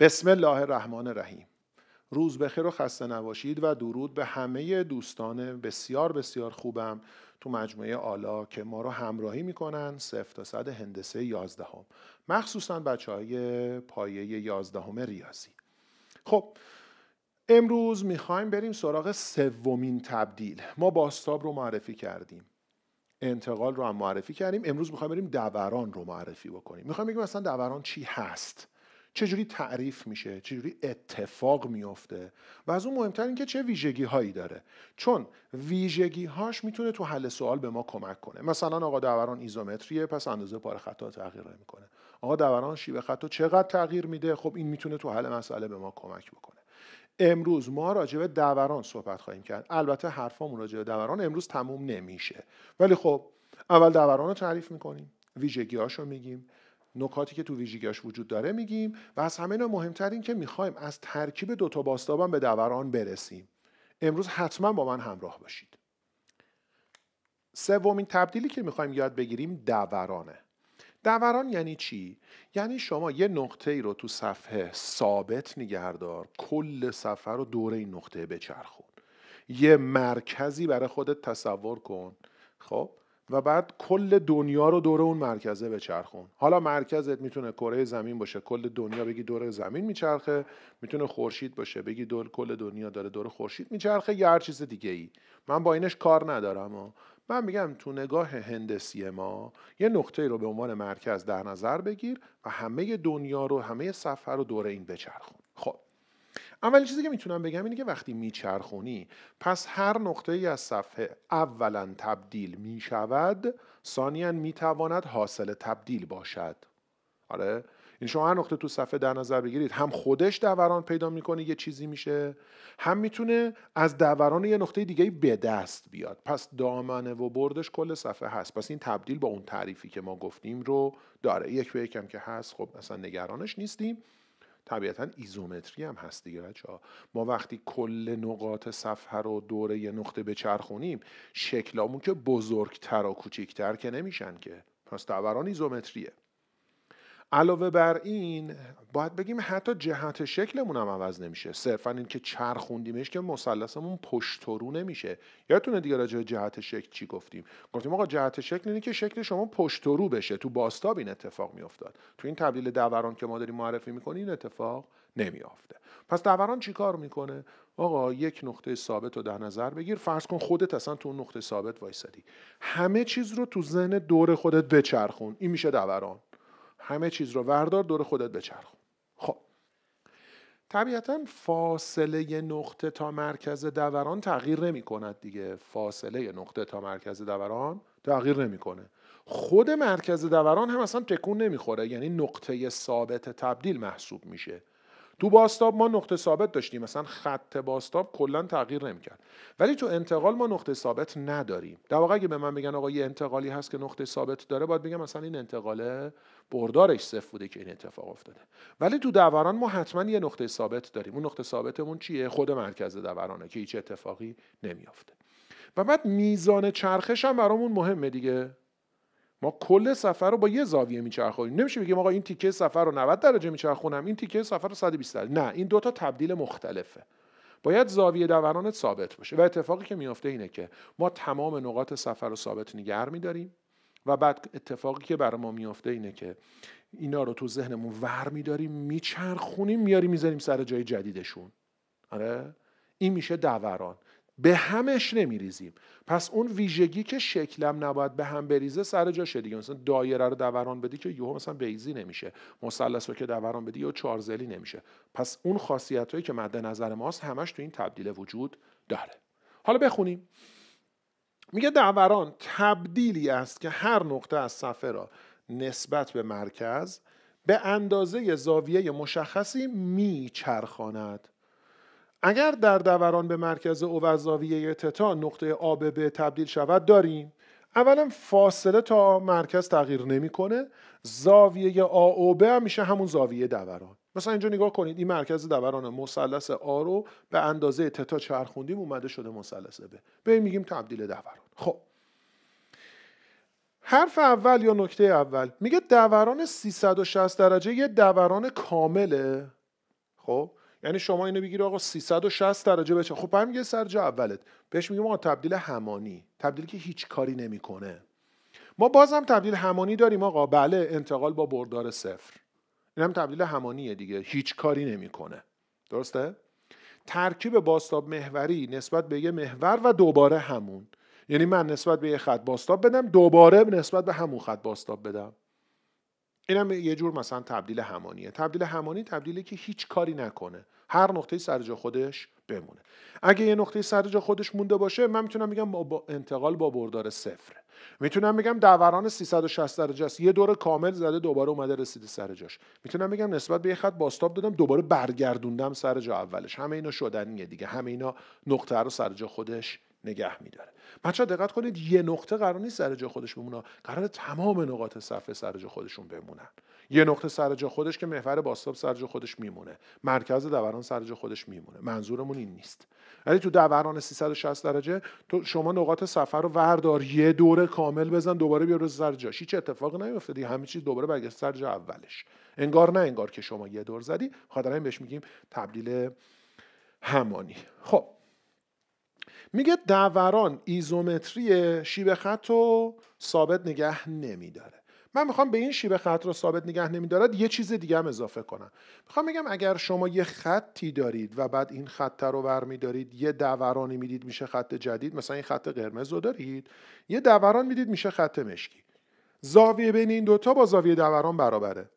بسم الله الرحمن الرحیم روز بخیر و خسته نباشید و درود به همه دوستان بسیار بسیار خوبم تو مجموعه آلا که ما رو همراهی میکنن صفر تا صد هندسه یازدهم مخصوصا بچه های پایه یازدهم ریاضی خب امروز میخوایم بریم سراغ سومین تبدیل ما باستاب رو معرفی کردیم انتقال رو هم معرفی کردیم امروز میخوایم بریم دوران رو معرفی بکنیم میخوایم بگیم اصلا دوران چی هست چجوری تعریف میشه چجوری اتفاق میافته و از اون مهمتر اینکه چه ویژگی هایی داره چون ویژگی هاش میتونه تو حل سوال به ما کمک کنه مثلا آقا دوران ایزومتریه پس اندازه پار خطا تغییر میکنه آقا دوران شیبه خطا چقدر تغییر میده خب این میتونه تو حل مسئله به ما کمک بکنه امروز ما راجع به دوران صحبت خواهیم کرد البته حرفامون راجع به دوران امروز تموم نمیشه ولی خب اول دوران رو تعریف میکنیم ویژگی رو میگیم نکاتی که تو ویژگیاش وجود داره میگیم و از همه اینا مهمتر این که میخوایم از ترکیب دوتا باستابان به دوران برسیم امروز حتما با من همراه باشید سومین تبدیلی که میخوایم یاد بگیریم دورانه دوران یعنی چی؟ یعنی شما یه نقطه ای رو تو صفحه ثابت نگهدار کل صفحه رو دور این نقطه بچرخون یه مرکزی برای خودت تصور کن خب و بعد کل دنیا رو دور اون مرکزه بچرخون حالا مرکزت میتونه کره زمین باشه کل دنیا بگی دور زمین میچرخه میتونه خورشید باشه بگی دور کل دنیا داره دور خورشید میچرخه یا هر چیز دیگه ای من با اینش کار ندارم و من میگم تو نگاه هندسی ما یه نقطه رو به عنوان مرکز در نظر بگیر و همه دنیا رو همه سفر رو دور این بچرخون خب اولین چیزی که میتونم بگم اینه که وقتی میچرخونی پس هر نقطه ای از صفحه اولا تبدیل میشود ثانیا میتواند حاصل تبدیل باشد آره این یعنی شما هر نقطه تو صفحه در نظر بگیرید هم خودش دوران پیدا میکنه یه چیزی میشه هم میتونه از دوران یه نقطه دیگه به دست بیاد پس دامنه و بردش کل صفحه هست پس این تبدیل با اون تعریفی که ما گفتیم رو داره یک به یکم که هست خب اصلا نگرانش نیستیم طبیعتا ایزومتری هم هست دیگه بچه ها ما وقتی کل نقاط صفحه رو دوره یه نقطه بچرخونیم شکلامون که بزرگتر و کوچیکتر که نمیشن که پس دوران ایزومتریه علاوه بر این باید بگیم حتی جهت شکلمون هم عوض نمیشه صرفا که چرخوندیمش که مثلثمون پشت و رو نمیشه یادتونه دیگه راجع جهت شکل چی گفتیم گفتیم آقا جهت شکل اینه که شکل شما پشت و رو بشه تو باستاب این اتفاق میافتاد تو این تبدیل دوران که ما داریم معرفی میکنیم این اتفاق نمیافته پس دوران چیکار میکنه آقا یک نقطه ثابت رو در نظر بگیر فرض کن خودت اصلا تو اون نقطه ثابت وایسادی همه چیز رو تو ذهن دور خودت بچرخون این میشه دوران همه چیز رو وردار دور خودت بچرخون خب طبیعتا فاصله نقطه تا مرکز دوران تغییر نمی کند دیگه فاصله نقطه تا مرکز دوران تغییر نمیکنه خود مرکز دوران هم اصلا تکون نمیخوره یعنی نقطه ثابت تبدیل محسوب میشه تو باستاب ما نقطه ثابت داشتیم مثلا خط باستاب کلا تغییر نمیکرد ولی تو انتقال ما نقطه ثابت نداریم در واقع اگه به من بگن آقا یه انتقالی هست که نقطه ثابت داره باید بگم مثلا این انتقال بردارش صفر بوده که این اتفاق افتاده ولی تو دوران ما حتما یه نقطه ثابت داریم اون نقطه ثابتمون چیه خود مرکز دورانه که هیچ اتفاقی نمیافته و بعد میزان چرخش هم برامون مهمه دیگه ما کل سفر رو با یه زاویه میچرخونیم نمیشه بگیم آقا این تیکه سفر رو 90 درجه میچرخونم این تیکه سفر رو 120 درجه نه این دوتا تبدیل مختلفه باید زاویه دورانت ثابت باشه و اتفاقی که میافته اینه که ما تمام نقاط سفر رو ثابت نگر میداریم و بعد اتفاقی که برای ما میافته اینه که اینا رو تو ذهنمون ور میداریم میچرخونیم میاریم میذاریم سر جای جدیدشون آره این میشه دوران به همش نمیریزیم پس اون ویژگی که شکلم نباید به هم بریزه سر جاشه دیگه مثلا دایره رو دوران بدی که یهو مثلا بیزی نمیشه مثلث رو که دوران بدی یا چارزلی نمیشه پس اون خاصیت هایی که مد نظر ماست همش تو این تبدیل وجود داره حالا بخونیم میگه دوران تبدیلی است که هر نقطه از صفحه را نسبت به مرکز به اندازه زاویه مشخصی میچرخاند اگر در دوران به مرکز اوزاویه تتا نقطه آب به تبدیل شود داریم اولا فاصله تا مرکز تغییر نمیکنه زاویه آ هم میشه همون زاویه دوران مثلا اینجا نگاه کنید این مرکز دوران مثلث آ رو به اندازه تتا چرخوندیم اومده شده مثلث به به این میگیم تبدیل دوران خب حرف اول یا نکته اول میگه دوران 360 درجه یه دوران کامله خب یعنی شما اینو بگیر آقا 360 درجه بشه خب یه سر جا اولت بهش میگیم آقا تبدیل همانی تبدیلی که هیچ کاری نمیکنه ما بازم تبدیل همانی داریم آقا بله انتقال با بردار صفر این هم تبدیل همانیه دیگه هیچ کاری نمیکنه درسته ترکیب باستاب محوری نسبت به یه محور و دوباره همون یعنی من نسبت به یه خط باستاب بدم دوباره نسبت به همون خط باستاب بدم اینم یه جور مثلا تبدیل همانیه تبدیل همانی تبدیلی که هیچ کاری نکنه هر نقطه سر جا خودش بمونه اگه یه نقطه سر جا خودش مونده باشه من میتونم بگم با انتقال با بردار صفر میتونم بگم دوران 360 درجه است یه دور کامل زده دوباره اومده رسیده سر جاش میتونم بگم نسبت به یه خط باستاب دادم دوباره برگردوندم سر جا اولش همه اینا شدنیه دیگه همه اینا نقطه رو سر جا خودش نگه میداره بچه دقت کنید یه نقطه قرار نیست سر جا خودش بمونه قرار تمام نقاط صفحه سر جا خودشون بمونن یه نقطه سر جا خودش که محور باستاب سر خودش میمونه مرکز دوران سر جا خودش میمونه منظورمون این نیست ولی تو دوران 360 درجه تو شما نقاط سفر رو وردار یه دوره کامل بزن دوباره بیا رو سر هیچ اتفاقی نیفته دیگه همه چیز دوباره برگشت سر اولش انگار نه انگار که شما یه دور زدی خاطر بهش میگیم تبدیل همانی خب میگه دوران ایزومتری شیب خط رو ثابت نگه نمیداره من میخوام به این شیب خط رو ثابت نگه نمیدارد یه چیز دیگه هم اضافه کنم میخوام بگم اگر شما یه خطی دارید و بعد این خط رو برمیدارید یه دورانی میدید میشه خط جدید مثلا این خط قرمز رو دارید یه دوران میدید میشه خط مشکی زاویه بین این دوتا با زاویه دوران برابره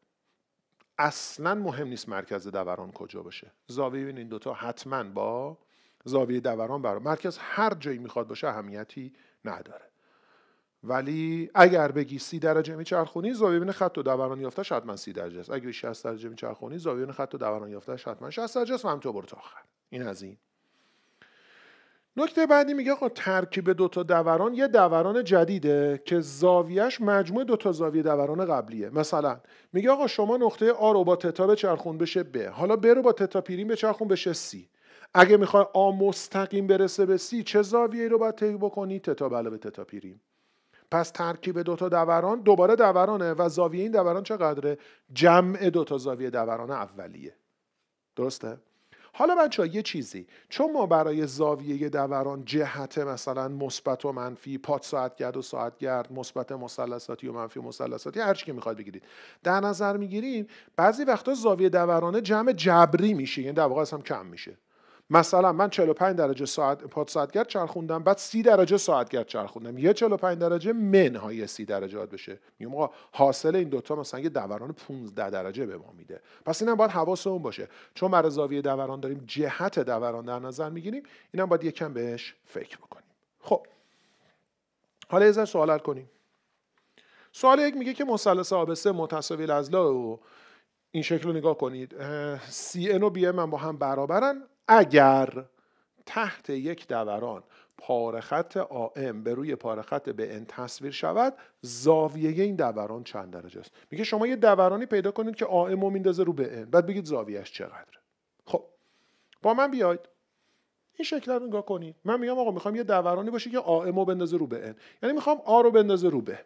اصلا مهم نیست مرکز دوران کجا باشه زاویه بین این دوتا حتما با زاویه دوران برای مرکز هر جایی میخواد باشه اهمیتی نداره ولی اگر بگی سی درجه میچرخونی زاویه خط و دوران یافته حتما سی درجه است اگه 60 درجه میچرخونی زاویه خط و دوران یافته حتما 60 درجه است و همینطور برو تا آخر این از این نکته بعدی میگه آقا ترکیب دو تا دوران یه دوران جدیده که زاویهش مجموع دو تا زاویه دوران قبلیه مثلا میگه آقا شما نقطه آ رو با تتا بچرخون بشه ب حالا ب رو با تتا پیرین بچرخون بشه سی اگه میخوای آ مستقیم برسه به سی چه زاویه رو باید طی بکنی تتا بله به تتا پیریم پس ترکیب دوتا دوران دوباره دورانه و زاویه این دوران چقدره جمع دوتا زاویه دوران اولیه درسته حالا بچه یه چیزی چون ما برای زاویه دوران جهت مثلا مثبت و منفی پاد ساعتگرد و ساعتگرد مثبت مثلثاتی و منفی مثلثاتی هر چی که میخواد بگیرید در نظر میگیریم بعضی وقتا زاویه دورانه جمع جبری میشه یعنی در واقع هم کم میشه مثلا من 45 درجه ساعت پاد ساعتگرد چرخوندم بعد 30 درجه ساعتگرد چرخوندم یه 45 درجه منهای 30 درجه باید بشه میگم آقا حاصل این دوتا مثلا یه دوران 15 درجه به ما میده پس اینم باید حواسمون باشه چون ما زاویه دوران داریم جهت دوران در نظر میگیریم اینم باید یکم بهش فکر بکنیم خب حالا یه سوال کنیم سوال یک میگه که مثلث آبسه متساوی الاضلاع و این شکل رو نگاه کنید سی ان و بی ام با هم برابرن اگر تحت یک دوران پارخط آم به روی پارخط به ان تصویر شود زاویه این دوران چند درجه است میگه شما یه دورانی پیدا کنید که آم رو میندازه رو به ان بعد بگید زاویهش چقدره خب با من بیاید این شکل رو نگاه کنید من میگم آقا میخوام یه دورانی باشه که آم رو بندازه رو به ان یعنی میخوام آ رو بندازه رو به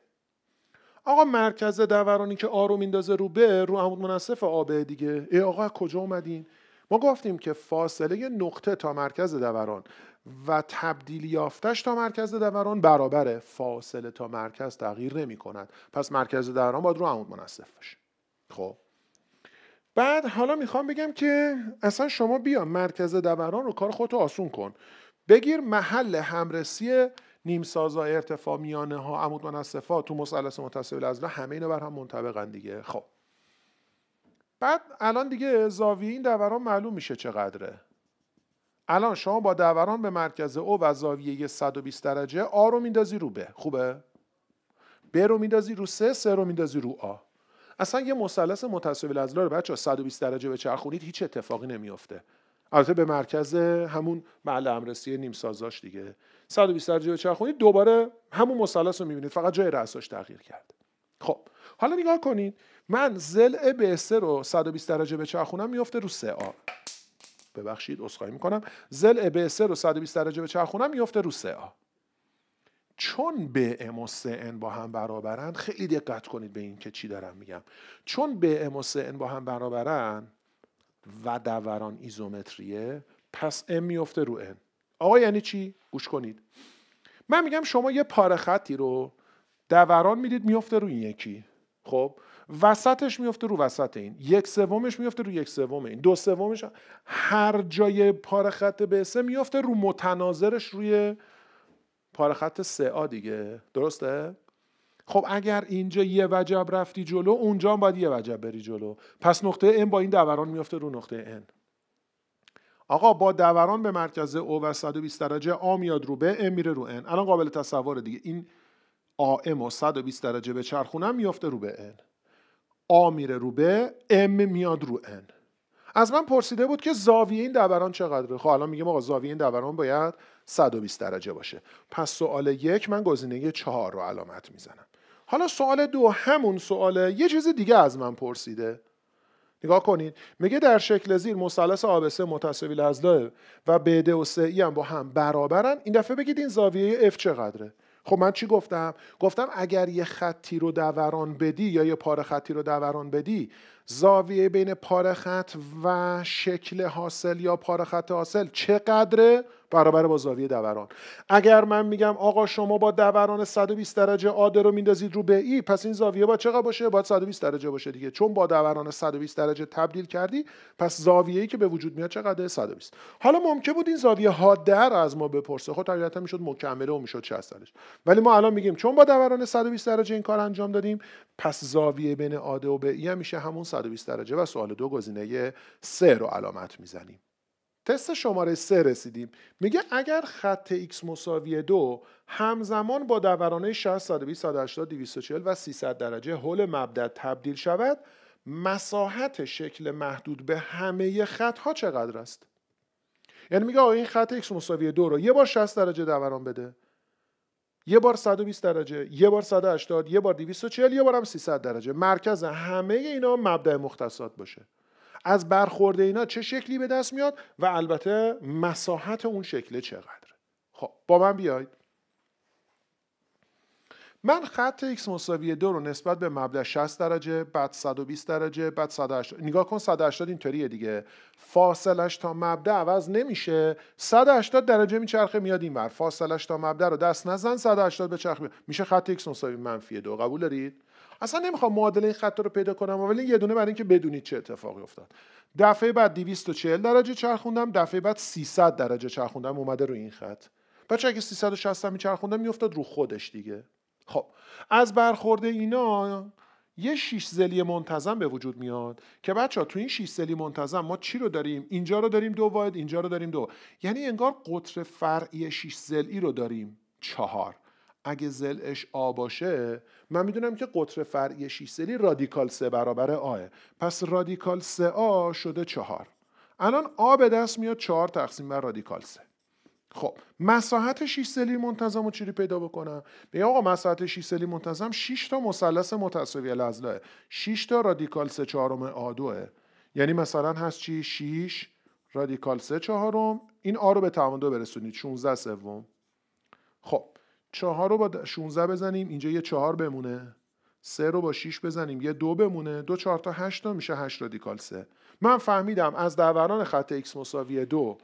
آقا مرکز دورانی که آ رو میندازه رو به رو عمود منصف آبه دیگه ای آقا کجا اومدین ما گفتیم که فاصله نقطه تا مرکز دوران و تبدیل یافتش تا مرکز دوران برابر فاصله تا مرکز تغییر نمی کند پس مرکز دوران باید رو عمود منصف باشه خب بعد حالا میخوام بگم که اصلا شما بیا مرکز دوران رو کار خودتو آسون کن بگیر محل همرسی نیم سازا ارتفاع میانه ها عمود ها تو مثلث متصل از همه اینا بر هم منطبقن دیگه خب بعد الان دیگه زاویه این دوران معلوم میشه چقدره الان شما با دوران به مرکز او و زاویه 120 درجه آ رو میندازی رو به خوبه ب رو میندازی رو سه سه رو میندازی رو آ اصلا یه مثلث متساوی الاضلاع رو بچا 120 درجه به چرخونید هیچ اتفاقی نمیافته البته به مرکز همون محل امرسی نیم سازاش دیگه 120 درجه به چرخونید دوباره همون مثلث رو میبینید فقط جای رأساش تغییر کرد خب حالا نگاه کنید من زل بعثه رو 120 درجه به چرخونم میفته رو سه آ ببخشید اصخایی میکنم زل بعثه رو 120 درجه به چرخونم میفته رو سه آ چون ام و ان با هم برابرن خیلی دقت کنید به این که چی دارم میگم چون ام و ان با هم برابرن و دوران ایزومتریه پس ام میفته رو ان آقا یعنی چی؟ گوش کنید من میگم شما یه پاره خطی رو دوران میدید میفته رو این یکی خب وسطش میفته رو وسط این یک سومش میفته رو یک سوم این دو سومش هر جای پارخط به سه میفته رو متناظرش روی پارخط سه آ دیگه درسته؟ خب اگر اینجا یه وجب رفتی جلو اونجا هم باید یه وجب بری جلو پس نقطه n با این دوران میفته رو نقطه n آقا با دوران به مرکز او و 120 درجه آ میاد رو به M میره رو ان الان قابل تصور دیگه این آ ام و 120 درجه به چرخونم رو به آ میره رو به ام میاد رو ان از من پرسیده بود که زاویه این دبران چقدره خب الان میگم آقا زاویه این دبران باید 120 درجه باشه پس سوال یک من گزینه چهار رو علامت میزنم حالا سوال دو همون سواله یه چیز دیگه از من پرسیده نگاه کنید میگه در شکل زیر مثلث ABC متساوی لزلاه و بده و ای هم با هم برابرن این دفعه بگید این زاویه F چقدره خب من چی گفتم گفتم اگر یه خطی رو دوران بدی یا یه پاره خطی رو دوران بدی زاویه بین پارخط و شکل حاصل یا پارخط حاصل چقدره برابر با زاویه دوران اگر من میگم آقا شما با دوران 120 درجه آده رو میندازید رو به ای e، پس این زاویه با چقدر باشه باید 120 درجه باشه دیگه چون با دوران 120 درجه تبدیل کردی پس زاویه ای که به وجود میاد چقدر 120 حالا ممکن بود این زاویه ها در از ما بپرسه خب طبیعتا میشد مکمله و میشد 60 درجه ولی ما الان میگیم چون با دوران 120 درجه این کار انجام دادیم پس زاویه بین آده و به ای هم میشه همون 120 درجه و سوال دو گزینه سه رو علامت میزنیم تست شماره سه رسیدیم میگه اگر خط x مساوی دو همزمان با دورانه 60 120 180 240 و 300 درجه حول مبدا تبدیل شود مساحت شکل محدود به همه خط ها چقدر است یعنی میگه آقا این خط x مساوی دو رو یه بار 60 درجه دوران بده یه بار 120 درجه یه بار 180 یه بار 240 یه بار هم 300 درجه مرکز همه اینا مبدع مختصات باشه از برخورده اینا چه شکلی به دست میاد و البته مساحت اون شکل چقدره خب با من بیاید من خط x مساوی 2 رو نسبت به مبدا 60 درجه بعد 120 درجه بعد 180 نگاه کن 180 اینطوریه دیگه فاصلش تا مبدا عوض نمیشه 180 درجه میچرخه میاد بر فاصلش تا مبدا رو دست نزن 180 به چرخ میشه خط x مساوی منفی 2 قبول دارید اصلا نمیخوام معادله این خط رو پیدا کنم ولی یه دونه برای اینکه بدونید چه اتفاقی افتاد دفعه بعد 240 درجه چرخوندم دفعه بعد 300 درجه چرخوندم اومده رو این خط بچه اگه 360 میچرخوندم میافتاد رو خودش دیگه خب از برخورد اینا یه شیش زلی منتظم به وجود میاد که بچه ها تو این شیش زلی منتظم ما چی رو داریم اینجا رو داریم دو واحد اینجا رو داریم دو یعنی انگار قطر فرعی شیش زلی رو داریم چهار اگه زلش آ باشه من میدونم که قطر فرعی شیش زلی رادیکال سه برابر آه پس رادیکال سه آ شده چهار الان آ به دست میاد چهار تقسیم بر رادیکال سه خب مساحت 6 سلی منتظم رو چجوری پیدا بکنم به آقا مساحت 6 سلی منتظم 6 تا مثلث متساوی الاضلاع 6 تا رادیکال 3 چهارم آدوه یعنی مثلا هست چی 6 رادیکال 3 چهارم این آ رو به توان دو برسونید 16 سوم خب 4 رو با 16 بزنیم اینجا یه 4 بمونه 3 رو با 6 بزنیم یه 2 بمونه 2 4 تا 8 تا میشه 8 رادیکال 3 من فهمیدم از دوران خط x مساوی 2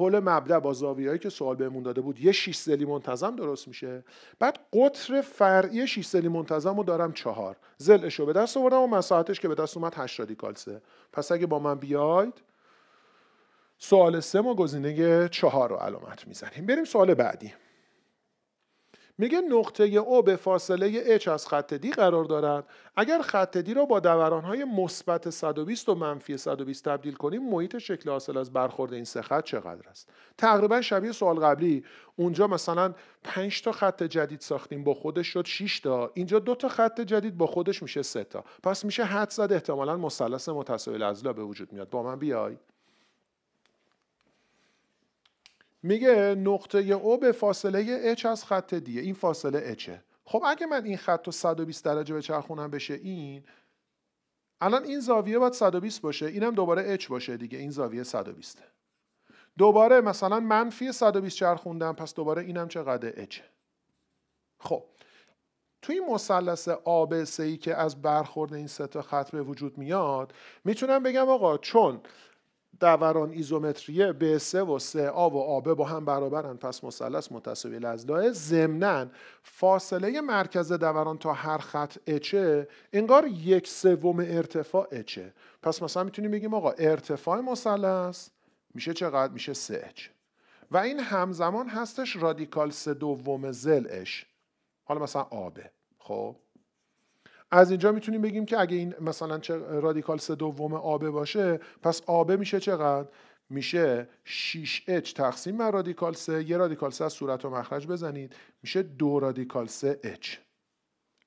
حول مبدا با زاویه‌ای که سوال بهمون داده بود یه 6 سلی منتظم درست میشه بعد قطر فرعی 6 سلی منتظم رو دارم چهار زلش رو به دست آوردم و مساحتش که به دست اومد 8 رادیکال سه پس اگه با من بیاید سوال سه ما گزینه چهار رو علامت میزنیم بریم سوال بعدی میگه نقطه او به فاصله اچ از خط دی قرار دارد اگر خط دی را با های مثبت 120 و منفی 120 تبدیل کنیم محیط شکل حاصل از برخورد این سه خط چقدر است تقریبا شبیه سوال قبلی اونجا مثلا 5 تا خط جدید ساختیم با خودش شد 6 تا اینجا دو تا خط جدید با خودش میشه 3 تا پس میشه حد زد احتمالا مثلث متساوی الاضلاع به وجود میاد با من بیای میگه نقطه او به فاصله اچ از خط دیه این فاصله اچه خب اگه من این خط رو 120 درجه به چرخونم بشه این الان این زاویه باید 120 باشه اینم دوباره اچ باشه دیگه این زاویه 120 دوباره مثلا منفی 120 چرخوندم پس دوباره اینم چقدر اچه خب توی مثلث ABC ای که از برخورد این سه تا خط به وجود میاد میتونم بگم آقا چون دوران ایزومتریه به سه و سه آ و آبه با هم برابرن پس مثلث متساوی لزلاه ضمنا فاصله مرکز دوران تا هر خط اچه انگار یک سوم ارتفاع اچه پس مثلا میتونیم بگیم آقا ارتفاع مثلث میشه چقدر میشه سه اچ و این همزمان هستش رادیکال سه دوم زلش حالا مثلا آبه خب از اینجا میتونیم بگیم که اگه این مثلا چه رادیکال سه دوم آبه باشه پس آبه میشه چقدر میشه 6H تقسیم بر رادیکال 3 یه رادیکال سه از صورت و مخرج بزنید میشه دو رادیکال سه h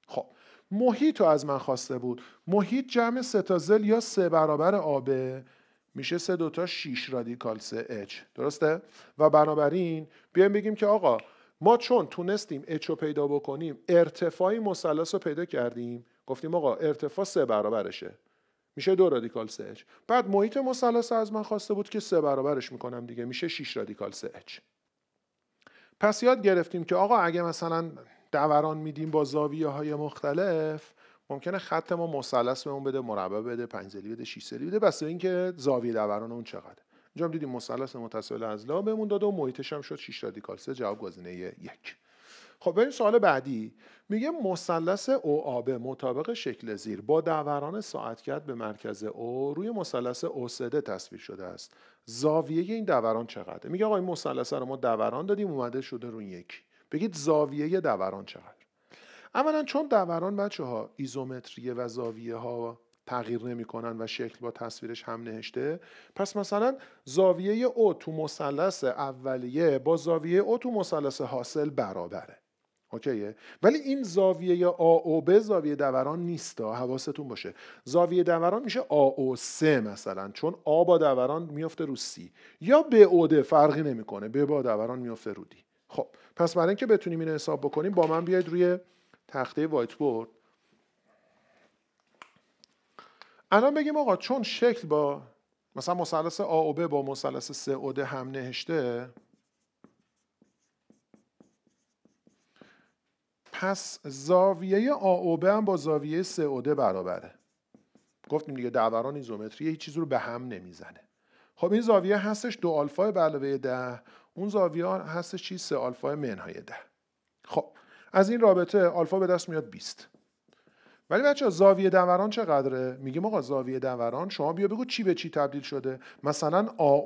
خب محیط رو از من خواسته بود محیط جمع سه تا زل یا سه برابر آبه میشه سه دوتا 6 رادیکال 3H درسته؟ و بنابراین بیایم بگیم که آقا ما چون تونستیم H رو پیدا بکنیم ارتفاعی مثلث رو پیدا کردیم گفتیم آقا ارتفاع سه برابرشه میشه دو رادیکال سه اچ بعد محیط مثلث از من خواسته بود که سه برابرش میکنم دیگه میشه 6 رادیکال سه اچ پس یاد گرفتیم که آقا اگه مثلا دوران میدیم با زاویه های مختلف ممکنه خط ما مثلث بهمون بده مربع بده پنجزلی بده شیشزلی بده بس اینکه زاویه دوران اون چقدر اینجا دیدیم مثلث متصل از لا بهمون داده و محیطش هم شد 6 رادیکال سه جواب گزینه یک خب این سوال بعدی میگه مثلث او آبه مطابق شکل زیر با دوران ساعتکرد به مرکز او روی مثلث او تصویر شده است زاویه این دوران چقدره میگه آقا این مثلث رو ما دوران دادیم اومده شده روی یکی بگید زاویه دوران چقدر اولا چون دوران بچه ها ایزومتریه و زاویه ها تغییر نمیکنن و شکل با تصویرش هم نهشته پس مثلا زاویه او تو مثلث اولیه با زاویه او تو مثلث حاصل برابره اوکیه ولی این زاویه یا آ زاویه دوران نیست حواستون باشه زاویه دوران میشه آ او مثلا چون آ با دوران میفته رو سی یا به او فرقی نمیکنه به با دوران میفته رو دی خب پس برای اینکه بتونیم این حساب بکنیم با من بیاید روی تخته وایت بورد الان بگیم آقا چون شکل با مثلا مثلث آ او با مثلث سه او هم نهشته پس زاویه آوبه هم با زاویه اوده برابره گفتیم دیگه دوران ایزومتری هیچ چیز رو به هم نمیزنه خب این زاویه هستش دو آلفا به علاوه ده اون زاویه هستش چی سه آلفا منهای ده خب از این رابطه آلفا به دست میاد 20 ولی بچه زاویه دوران چقدره؟ میگیم آقا زاویه دوران شما بیا بگو چی به چی تبدیل شده مثلا آ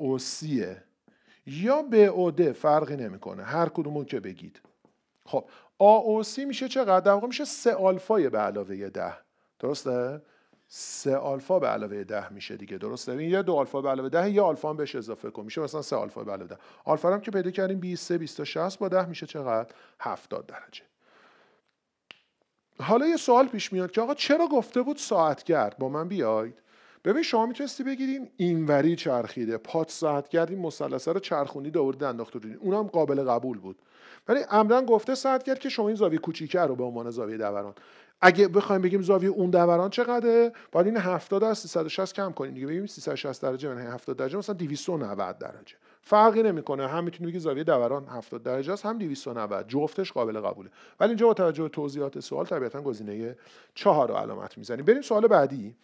یا به اوده فرقی نمیکنه هر کدومو که بگید خب AOC میشه چقدر؟ در واقع میشه سه آلفای به علاوه ده درسته؟ سه آلفا به علاوه ده میشه دیگه درسته این یعنی یه دو آلفا به علاوه ده یه آلفا هم بهش اضافه کن میشه مثلا سه آلفا به علاوه ده آلفا هم که پیدا کردیم 23 20 با 10 میشه چقدر 70 درجه حالا یه سوال پیش میاد که آقا چرا گفته بود ساعتگرد با من بیاید ببین شما میتونستی بگیریم اینوری چرخیده پات ساعت کردیم مثلثه رو چرخونی دور دنداخت رو اونم قابل قبول بود ولی عمدن گفته ساعت کرد که شما این زاویه کوچیکه رو به عنوان زاویه دوران اگه بخوایم بگیم زاویه اون دوران چقدره باید این 70 از 360 کم کنیم دیگه ببینیم 360 درجه من 70 درجه مثلا 290 درجه فرقی نمیکنه هم میتونی بگی زاویه دوران 70 درجه است هم 290 جفتش قابل قبوله ولی اینجا با توجه به توضیحات سوال طبیعتا گزینه 4 رو علامت میزنیم بریم سوال بعدی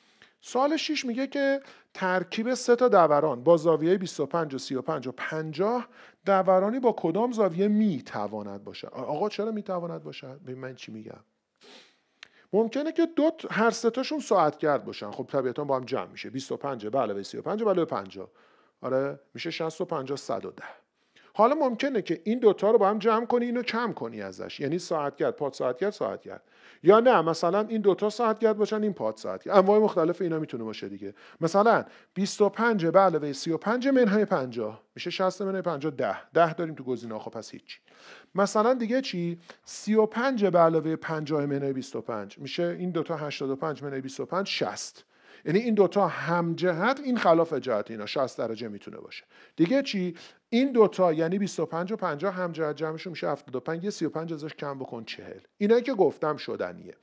سال 6 میگه که ترکیب سه تا دوران با زاویه 25 و 35 و 50 دورانی با کدام زاویه می میتواند باشه؟ آقا چرا تواند باشه؟ ببین من چی میگم ممکنه که دو هر سه تاشون ساعت گرد باشن خب طبیعتا با هم جمع میشه 25 به علاوه 35 به علاوه 50 آره میشه 60 و 50 110 حالا ممکنه که این دوتا رو با هم جمع کنی اینو کم کنی ازش یعنی ساعت گرد، پاد ساعت گرد، ساعت گرد. یا نه مثلا این دوتا گرد باشن این پاد ساعت انواع مختلف اینا میتونه باشه دیگه مثلا 25 به علاوه 35 منهای 50 میشه 60 منهای 50 10 10 داریم تو گزینه خب پس هیچ مثلا دیگه چی 35 به علاوه 50 منهای 25 میشه این دوتا 85 منهای 25 60 یعنی این دوتا همجهت این خلاف جهت اینا 60 درجه میتونه باشه دیگه چی این دوتا یعنی 25 و 50 هم جمعشون میشه 75 یه 35 ازش کم بکن 40 اینایی که گفتم شدنیه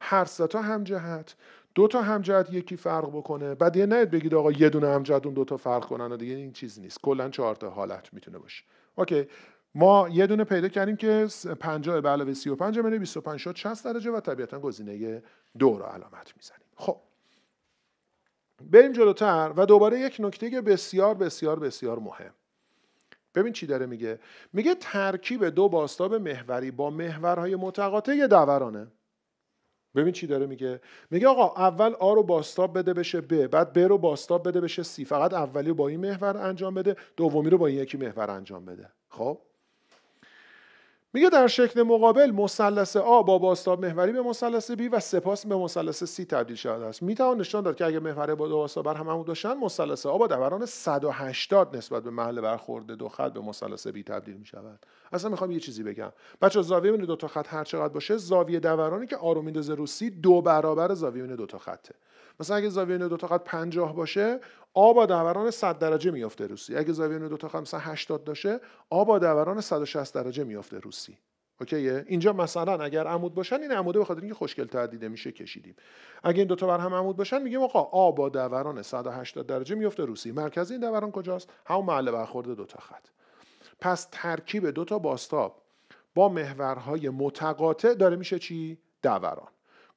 هر سه هم جهت دو تا همجهت یکی فرق بکنه بعد یه نهید بگید آقا یه دونه جهت اون دو تا فرق کنن و دیگه این چیز نیست کلا چهار تا حالت میتونه باشه اوکی ما یه دونه پیدا کردیم که 50 به علاوه 35 بین 25 شد 60 درجه و طبیعتا گزینه دو رو علامت میزنیم خب بریم جلوتر و دوباره یک نکته بسیار بسیار بسیار مهم ببین چی داره میگه میگه ترکیب دو باستاب محوری با محورهای متقاطع دورانه ببین چی داره میگه میگه آقا اول آ رو باستاب بده بشه ب بعد ب رو باستاب بده بشه سی فقط اولی رو با این محور انجام بده دومی رو با این یکی محور انجام بده خب میگه در شکل مقابل مثلث آ با باستاب محوری به مثلث B و سپاس به مثلث سی تبدیل شده است میتوان نشان داد که اگر محور با دو باستاب بر همون داشتن مثلث آ با دوران 180 نسبت به محل برخورد دو خط به مثلث B تبدیل می اصلا میخوام یه چیزی بگم بچه زاویه بین دو تا خط هر چقدر باشه زاویه دورانی که آرو میندازه رو دو برابر زاویه بین دو تا خطه مثلا اگه زاویه دو تا قد 50 باشه آب دوران 100 درجه میافته روسی اگه زاویه دو تا مثلا 80 باشه آب دوران 160 درجه میافته روسی اوکیه اینجا مثلا اگر عمود باشن این عموده به خاطر اینکه خوشگل تر دیده میشه کشیدیم اگه این دوتا بر هم عمود باشن میگیم آقا آبا دوران 180 درجه میفته روسی مرکز این دوران کجاست همون محل برخورد دوتا خط پس ترکیب دوتا باستاب با محورهای متقاطع داره میشه چی دوران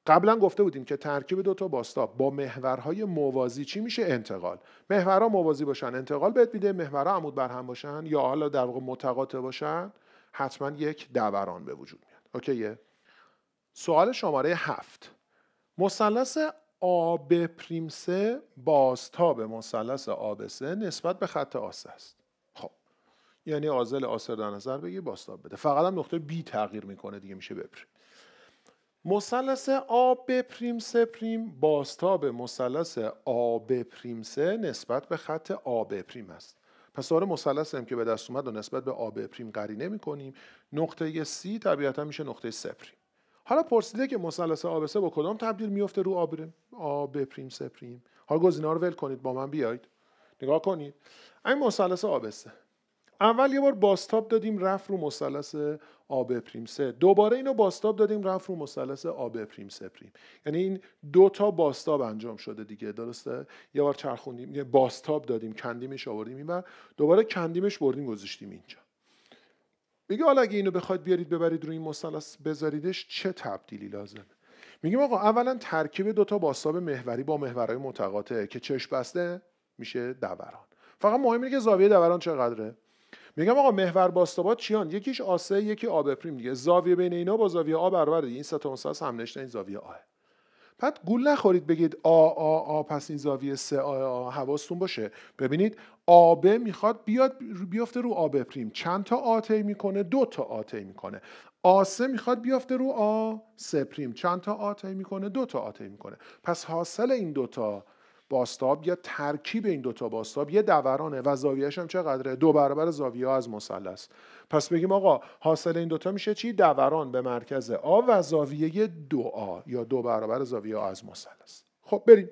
قبلا گفته بودیم که ترکیب دو تا باستا با محورهای موازی چی میشه انتقال محورها موازی باشن انتقال بهت میده محورها عمود بر هم باشن یا حالا در واقع متقاطع باشن حتما یک دوران به وجود میاد اوکیه سوال شماره هفت مثلث آب پریمسه به مثلث آب سه نسبت به خط آسه است خب یعنی آزل آسر در نظر بگیر باستا بده فقط هم نقطه B تغییر میکنه دیگه میشه بپریم مسلس آب پریم سه پریم به مثلث آ پریم سه نسبت به خط آب پریم است پس داره مسلس هم که به دست اومد و نسبت به پریم پریم قرینه کنیم. نقطه سی طبیعتا میشه نقطه سه پریم حالا پرسیده که مسلس آب سه با کدام تبدیل میفته رو آب پریم سه پریم حالا گزینه‌ها رو ول کنید با من بیاید نگاه کنید این مثلث آبسه. سه اول یه بار باستاب دادیم رفت رو مثلث آب پریم سه دوباره اینو باستاب دادیم رفت رو مثلث آب پریم سه پریم یعنی این دو تا باستاب انجام شده دیگه درسته یه بار چرخوندیم یه باستاب دادیم کندیمش آوردیم اینور دوباره کندیمش بردیم گذاشتیم اینجا میگه حالا اگه اینو بخواید بیارید ببرید روی این مثلث بذاریدش چه تبدیلی لازمه میگیم آقا اولا ترکیب دو تا باستاب محوری با محورهای متقاطعه که چش بسته میشه دوران فقط مهم اینه که زاویه دوران چقدره میگم آقا محور باستابات چیان یکیش آسه یکی آب پریم دیگه زاویه بین اینا با زاویه آ برابر این سه تا هم نشته این زاویه آه بعد گول نخورید بگید آ آ آ پس این زاویه سه آ آ حواستون باشه ببینید آبه میخواد بیاد بیفته رو آب پریم چند تا آ میکنه دو تا آ میکنه آسه میخواد بیافته رو آ سه پریم چند تا آ میکنه دو تا آ میکنه پس حاصل این دوتا، باستاب یا ترکیب این دوتا باستاب یه دورانه و زاویهش هم چقدره دو برابر زاویه از مثلث پس بگیم آقا حاصل این دوتا میشه چی دوران به مرکز آ و زاویه دو آ یا دو برابر زاویه از مثلث خب بریم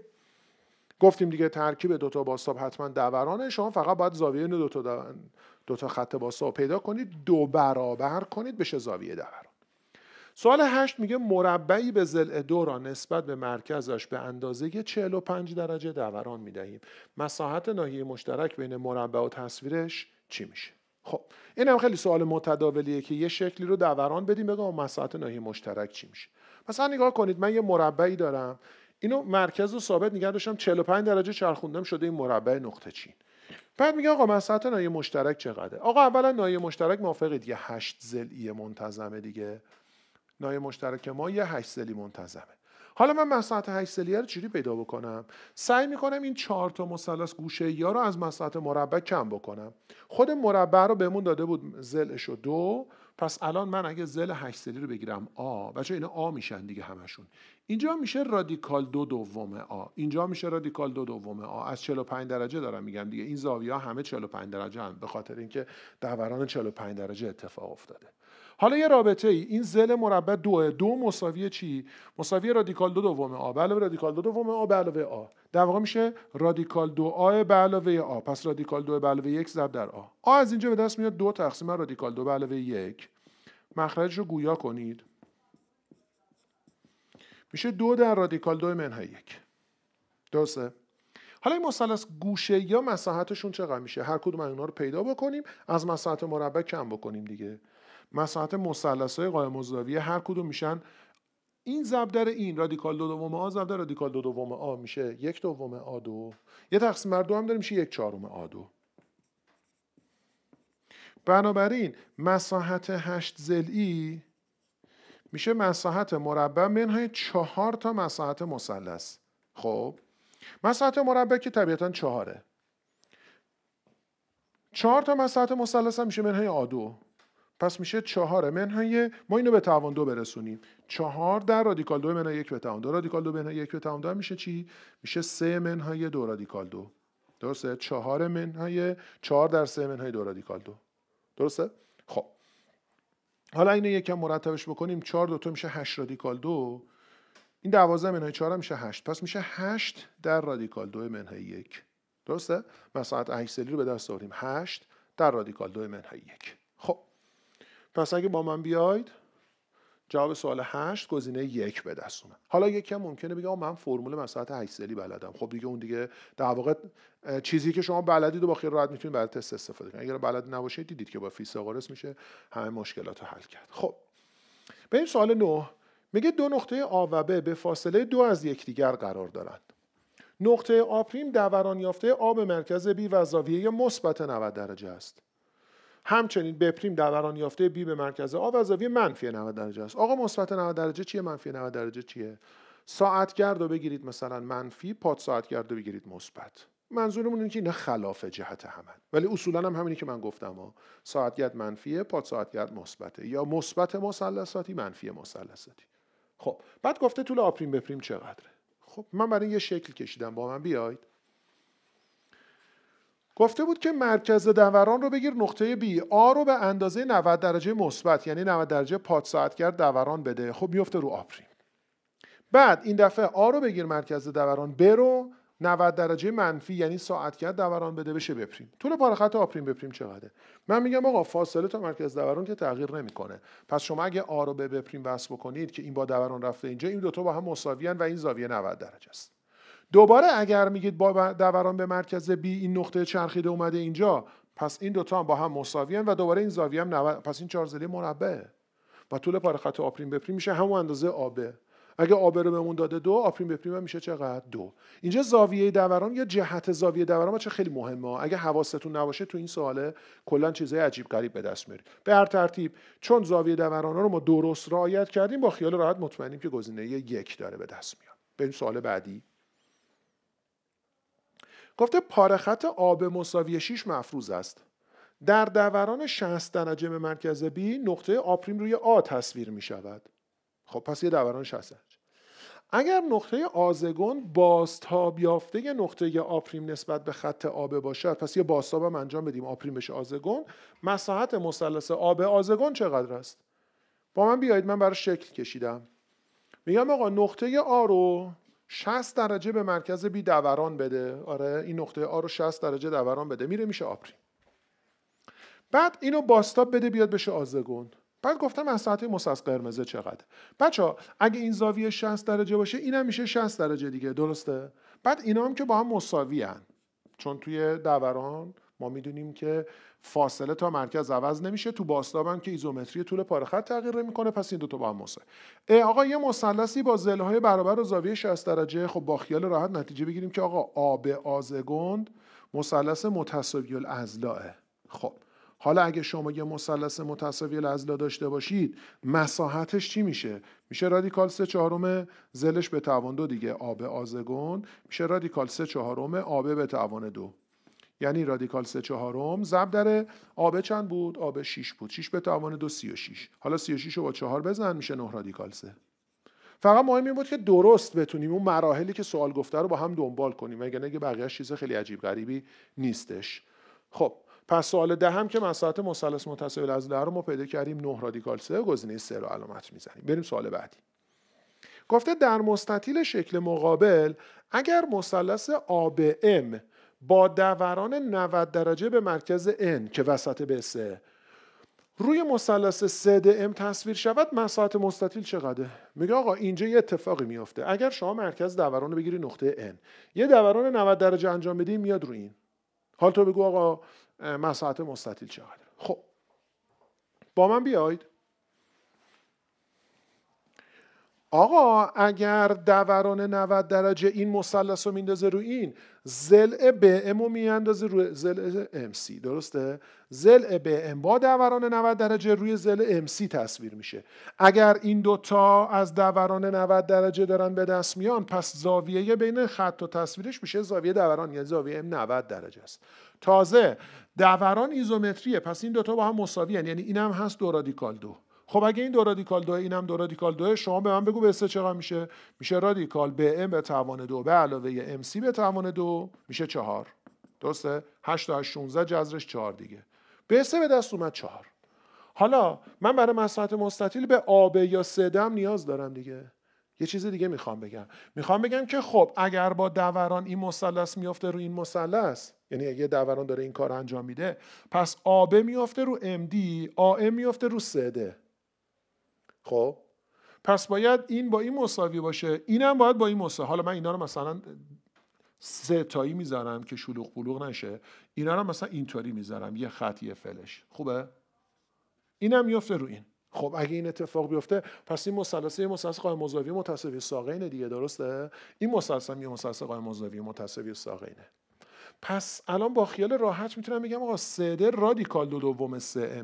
گفتیم دیگه ترکیب دوتا باستاب حتما دورانه شما فقط باید زاویه دوتا دو تا خط باستاب پیدا کنید دو برابر کنید بشه زاویه دوران سوال هشت میگه مربعی به زل دو را نسبت به مرکزش به اندازه 45 درجه دوران میدهیم مساحت ناحیه مشترک بین مربع و تصویرش چی میشه خب این هم خیلی سوال متداولیه که یه شکلی رو دوران بدیم بگم مساحت ناحیه مشترک چی میشه مثلا نگاه کنید من یه مربعی دارم اینو مرکز رو ثابت نگه داشتم 45 درجه چرخوندم شده این مربع نقطه چین بعد میگه آقا مساحت نایه مشترک چقدره آقا اولا نایه مشترک موافقید یه هشت زلیه منتظمه دیگه نای مشترک ما یه هشت سلی منتظمه حالا من مساحت هشت سلیه رو چجوری پیدا بکنم سعی میکنم این چهار تا مثلث گوشه یا رو از مساحت مربع کم بکنم خود مربع رو بهمون داده بود زلش و دو پس الان من اگه زل هشت سلی رو بگیرم آ بچه اینا آ میشن دیگه همشون اینجا میشه رادیکال دو دوم آ اینجا میشه رادیکال دو دوم آ از 45 درجه دارم میگم دیگه این زاویه همه 45 درجه هم به خاطر اینکه دوران 45 درجه اتفاق افتاده حالا یه رابطه ای این زل مربع دو دو مساوی چی مساوی رادیکال دو دوم آ به علاوه رادیکال دو دوم آ به علاوه آ در واقع میشه رادیکال دو آ به علاوه آ پس رادیکال دو به علاوه یک ضرب در آ آ از اینجا به دست میاد دو تقسیم رادیکال دو به علاوه یک مخرج رو گویا کنید میشه دو در رادیکال دو منهای یک درسته حالا این مثلث گوشه یا مساحتشون چقدر میشه هر کدوم از اونا رو پیدا بکنیم از مساحت مربع کم بکنیم دیگه مساحت های قائم الزاویه هر کدوم میشن این ضرب این رادیکال دو دوم آ ضرب در رادیکال دو دوم آ میشه یک دوم آ دو یه تقسیم بر دو هم داریم میشه یک چهارم آ دو بنابراین مساحت هشت زلی میشه مساحت مربع منهای چهار تا مساحت مثلث خب مساحت مربع که طبیعتا چهاره چهار تا مساحت مثلث هم میشه منهای آ دو پس میشه چهار منهای ما اینو به توان دو برسونیم چهار در رادیکال دو منهای یک به توان دو رادیکال دو منهای یک به توان دو میشه چی؟ میشه سه منهای دو رادیکال دو درسته؟ چهار منهای چهار در سه منهای دو رادیکال دو درسته؟ خب حالا اینو یکم مرتبش بکنیم چهار دوتا میشه هشت رادیکال دو این دوازه منهای چهار میشه هشت پس میشه هشت در رادیکال دو منهای یک درسته؟ مساحت سلی رو به دست آوریم هشت در رادیکال دو منهای یک خب پس اگه با من بیاید جواب سوال 8 گزینه یک به دست اومد حالا هم ممکنه بگه من فرمول مساحت 8 سلی بلدم خب دیگه اون دیگه در واقع چیزی که شما بلدید و با خیال راحت میتونید برای تست استفاده کنید اگر بلد نباشید دیدید که با فیثاغورس میشه همه مشکلات رو حل کرد خب این سوال 9 میگه دو نقطه آ و ب به فاصله دو از یکدیگر قرار دارند نقطه آ پریم دوران یافته آ به مرکز B و زاویه مثبت 90 درجه است همچنین بپریم دوران یافته بی به مرکز آ و زاویه منفی 90 درجه است آقا مثبت 90 درجه چیه منفی 90 درجه چیه گرد رو بگیرید مثلا منفی پاد گرد رو بگیرید مثبت منظورمون اینه که اینا خلاف جهت همن ولی اصولا هم همینی که من گفتم ها ساعتگرد منفیه پاد ساعتگرد مثبته یا مثبت مثلثاتی منفی مثلثاتی خب بعد گفته طول آپریم بپریم چقدره خب من برای یه شکل کشیدم با من بیاید گفته بود که مرکز دوران رو بگیر نقطه B آ رو به اندازه 90 درجه مثبت یعنی 90 درجه پاد ساعتگرد دوران بده خب میفته رو آپریم بعد این دفعه آ رو بگیر مرکز دوران ب رو 90 درجه منفی یعنی ساعتگرد دوران بده بشه بپریم طول پارخط آپریم بپریم چقدره من میگم آقا فاصله تا مرکز دوران که تغییر نمیکنه پس شما اگه آ رو به بپریم وصل بکنید که این با دوران رفته اینجا این دوتا با هم مساویان و این زاویه 90 درجه است دوباره اگر میگید با دوران به مرکز B این نقطه چرخیده اومده اینجا پس این دوتا هم با هم مساوی و دوباره این زاویه هم 90 پس این چهار چهارزلی مربعه و طول پاره خط آپریم بپریم میشه همون اندازه آبه اگه آبه رو بهمون داده دو آپریم بپریم میشه چقدر دو اینجا زاویه دوران یا جهت زاویه دوران چه خیلی مهمه اگه حواستون نباشه تو این سواله کلا چیزای عجیب غریب به دست میارید به هر ترتیب چون زاویه دوران رو ما درست رعایت کردیم با خیال راحت مطمئنیم که گزینه یک داره به دست میاد بریم سوال بعدی گفته خط آب مساوی 6 مفروض است در دوران 60 درجه به مرکز B نقطه آپریم روی آ تصویر می شود خب پس یه دوران 60 اگر نقطه آزگون بازتاب یافته نقطه آپریم نسبت به خط آب باشد پس یه بازتاب هم انجام بدیم آپریم بشه آزگون مساحت مثلث آب آزگون چقدر است با من بیایید من برای شکل کشیدم میگم آقا نقطه آ رو 60 درجه به مرکز بی دوران بده آره این نقطه آ رو 60 درجه دوران بده میره میشه آپری بعد اینو باستاب بده بیاد بشه آزگون بعد گفتم از ساعت از قرمزه چقدر بچه ها اگه این زاویه 60 درجه باشه اینم میشه 60 درجه دیگه درسته بعد اینا هم که با هم مساوی هن. چون توی دوران ما میدونیم که فاصله تا مرکز عوض نمیشه تو باستاب که ایزومتری طول پاره خط تغییر میکنه پس این دو تا با هم مساوی آقا یه مثلثی با زلهای برابر و زاویه 60 درجه خب با خیال راحت نتیجه بگیریم که آقا آب آزگند مثلث متساوی الاضلاعه خب حالا اگه شما یه مثلث متساوی الاضلاع داشته باشید مساحتش چی میشه میشه رادیکال سه چهارم زلش به توان دو دیگه آب آزگون میشه رادیکال سه چهارم آب به توان دو یعنی رادیکال سه چهارم ضرب در آب چند بود آب 6 بود 6 به توان دو 36 حالا 36 رو با 4 بزن میشه نه رادیکال سه فقط مهم این بود که درست بتونیم اون مراحلی که سوال گفته رو با هم دنبال کنیم وگرنه اگه بقیه چیز خیلی عجیب غریبی نیستش خب پس سوال دهم که مساحت مثلث متساوی از رو ما پیدا کردیم نه رادیکال سه گزینه سه رو علامت میزنیم بریم سوال بعدی گفته در مستطیل شکل مقابل اگر مثلث آبM با دوران 90 درجه به مرکز N که وسط بسه روی مثلث CDM تصویر شود مساحت مستطیل چقدره میگه آقا اینجا یه اتفاقی میافته اگر شما مرکز دوران رو بگیری نقطه N یه دوران 90 درجه انجام بدی میاد روی این حال تو بگو آقا مساحت مستطیل چقدره خب با من بیاید آقا اگر دوران 90 درجه این مثلث رو میندازه رو این زل به ام رو میاندازه روی زل ام سی درسته زل به با دوران 90 درجه روی زل ام سی تصویر میشه اگر این دوتا از دوران 90 درجه دارن به دست میان پس زاویه بین خط و تصویرش میشه زاویه دوران یعنی زاویه ام 90 درجه است تازه دوران ایزومتریه پس این دوتا با هم مساوی هن. یعنی اینم هست دو رادیکال دو خب اگه این دو رادیکال دو اینم دو رادیکال دو شما به من بگو به سه میشه میشه رادیکال به ام به توان دو به علاوه ام سی به توان دو میشه چهار درسته 8 تا 16 جذرش 4 دیگه به به دست اومد 4 حالا من برای مساحت مستطیل به آب یا سدم نیاز دارم دیگه یه چیز دیگه میخوام بگم میخوام بگم که خب اگر با دوران این مثلث میافته رو این مثلث یعنی اگه دوران داره این کار انجام میده پس آب میفته رو MD آ میفته رو سده خب پس باید این با این مساوی باشه اینم باید با این مساوی حالا من اینا رو مثلا سه تایی میذارم که شلوغ بلوغ نشه اینا رو مثلا اینطوری میذارم یه خط یه فلش خوبه اینم میفته رو این خب اگه این اتفاق بیفته پس این مثلث یه مثلث قائم مساوی متساوی ساقین دیگه درسته این مثلث هم یه مثلث قائم مساوی متساوی ساقینه پس الان با خیال راحت میتونم بگم آقا سه رادیکال دو دوم سه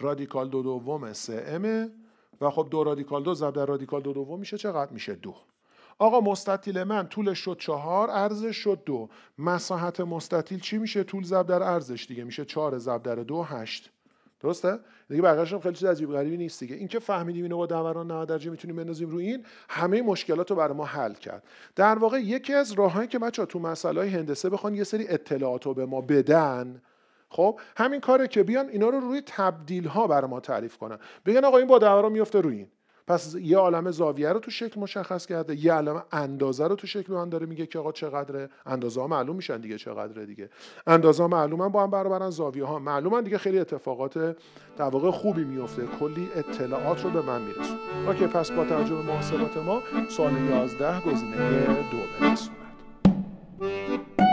رادیکال دو دوم سه امه و خب دو رادیکال دو ضرب در رادیکال دو دوم میشه چقدر میشه دو آقا مستطیل من طولش شد چهار ارزش شد دو مساحت مستطیل چی میشه طول ضرب در ارزش دیگه میشه چهار ضرب در دو هشت درسته دیگه هم خیلی چیز عجیب غریبی نیست دیگه اینکه فهمیدیم اینو با دوران 90 درجه میتونیم بندازیم رو این همه مشکلات رو برای ما حل کرد در واقع یکی از راههایی که بچا تو مسائل هندسه بخوان یه سری اطلاعات رو به ما بدن خب همین کاره که بیان اینا رو روی تبدیل ها بر ما تعریف کنن بگن آقا این با دورا میفته روی این پس یه عالم زاویه رو تو شکل مشخص کرده یه عالم اندازه رو تو شکل من داره میگه که آقا چقدره اندازه ها معلوم میشن دیگه چقدره دیگه اندازه ها معلومن با هم برابرن زاویه ها معلومن دیگه خیلی اتفاقات در واقع خوبی میفته کلی اطلاعات رو به من میرسون اوکی پس با توجه به محاسبات ما سال 11 گزینه دو برسوند